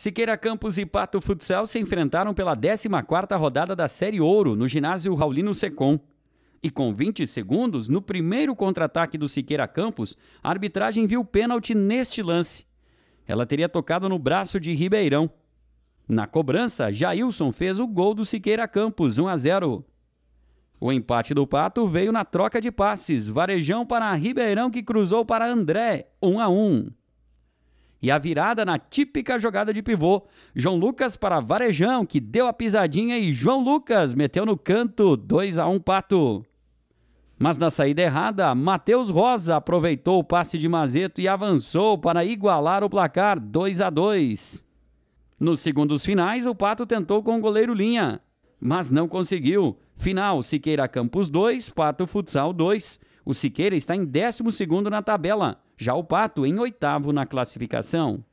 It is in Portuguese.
Siqueira Campos e Pato Futsal se enfrentaram pela 14ª rodada da Série Ouro no ginásio Raulino Secom. E com 20 segundos, no primeiro contra-ataque do Siqueira Campos, a arbitragem viu pênalti neste lance. Ela teria tocado no braço de Ribeirão. Na cobrança, Jailson fez o gol do Siqueira Campos, 1 a 0. O empate do Pato veio na troca de passes. Varejão para Ribeirão que cruzou para André, 1 a 1. E a virada na típica jogada de pivô. João Lucas para Varejão, que deu a pisadinha e João Lucas meteu no canto 2 a 1 um, Pato. Mas na saída errada, Matheus Rosa aproveitou o passe de Mazeto e avançou para igualar o placar 2 a 2. Nos segundos finais, o Pato tentou com o goleiro Linha, mas não conseguiu. Final: Siqueira Campos 2, Pato Futsal 2. O Siqueira está em 12 na tabela, já o Pato em oitavo na classificação.